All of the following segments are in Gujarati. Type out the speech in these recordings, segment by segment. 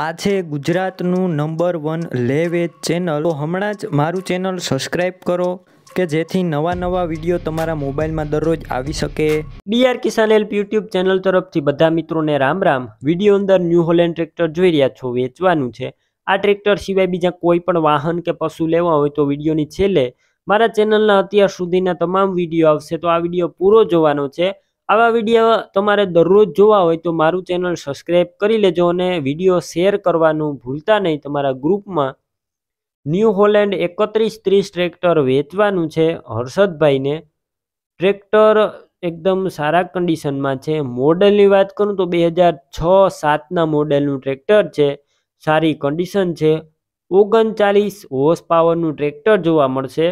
આજે ગુજરાતનું નંબર વન લેવેજ ચેનલ તો હમણાં જ મારું ચેનલ સબસ્ક્રાઈબ કરો કે જેથી નવા નવા વિડીયો તમારા મોબાઈલમાં દરરોજ આવી શકે DR Kisan help YouTube channel તરફથી બધા મિત્રોને રામ રામ વિડીયો અંદર ન્યૂ હોલેન્ડ ટ્રેક્ટર જોઈ રહ્યા છો વેચવાનું છે આ ટ્રેક્ટર સિવાય બીજા કોઈ પણ વાહન કે પશુ લેવા હોય તો વિડીયોની છેલ્લે મારા ચેનલના અત્યાર સુધીના તમામ વિડીયો આવશે તો આ વિડીયો પૂરો જોવાનો છે આવા વિડીયો તમારે દરરોજ જોવા હોય તો મારું ચેનલ સબસ્ક્રાઈબ કરી લેજો અને વિડીયો શેર કરવાનું ભૂલતા નહીં તમારા ગ્રુપમાં ન્યૂ હોલેન્ડ એકત્રીસ ત્રીસ ટ્રેક્ટર વેચવાનું છે હર્ષદભાઈને ટ્રેક્ટર એકદમ સારા કન્ડિશનમાં છે મોડલની વાત કરું તો બે હજાર છ સાતના મોડેલનું ટ્રેક્ટર છે સારી કન્ડિશન છે ઓગણચાલીસ હોર્સ પાવરનું ટ્રેક્ટર જોવા મળશે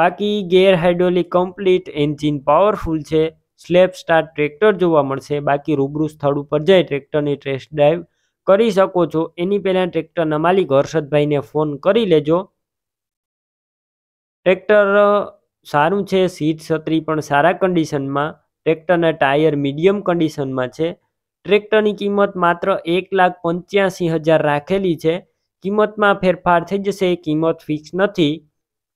બાકી gear hydraulic complete engine powerful છે સ્લેબ સ્ટાર્ટ ટ્રેક્ટર જોવા મળશે બાકી રૂબરૂ સ્થળ ઉપર જઈ ટ્રેક્ટરની ટેસ્ટ ડ્રાઈવ કરી શકો છો એની પહેલાં ટ્રેક્ટરના માલિક હર્ષદભાઈને ફોન કરી લેજો ટ્રેક્ટર સારું છે સીટ છત્રી પણ સારા કન્ડિશનમાં ટ્રેક્ટરના ટાયર મીડિયમ કન્ડિશનમાં છે ટ્રેક્ટરની કિંમત માત્ર એક લાખ પંચ્યાસી હજાર રાખેલી છે કિંમતમાં ફેરફાર થઈ જશે કિંમત ફિક્સ નથી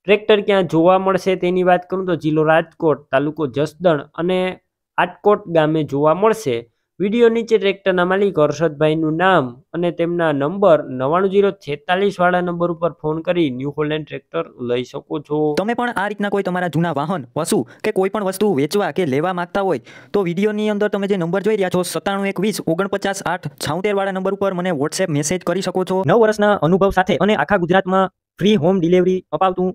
ટ્રેક્ટર ક્યાં જોવા મળશે તેની વાત કરું તો જિલ્લો રાજકોટ તાલુકો જસદણ અને આટકોટ ગામે જોવા મળશે વિડીયો નીચે ટ્રેક્ટરના માલિક હર્ષદભાઈનું નામ અને તેમના નંબર નવાણું જીરો છેતાલીસ વાળા નંબર ઉપર ફોન કરી ન્યૂ હોલેન્ડ ટ્રેક્ટર લઈ શકો છો તમે પણ આ રીતના કોઈ તમારા જૂના વાહન વસુ કે કોઈ પણ વસ્તુ વેચવા કે લેવા માંગતા હોય તો વિડીયોની અંદર તમે જે નંબર જોઈ રહ્યા છો સત્તાણું વીસ ઓગણપચાસ આઠ છાઉતેર નંબર ઉપર મને વોટ્સએપ મેસેજ કરી શકો છો નવ વર્ષના અનુભવ સાથે અને આખા ગુજરાતમાં ફ્રી હોમ ડિલિવરી અપાવતું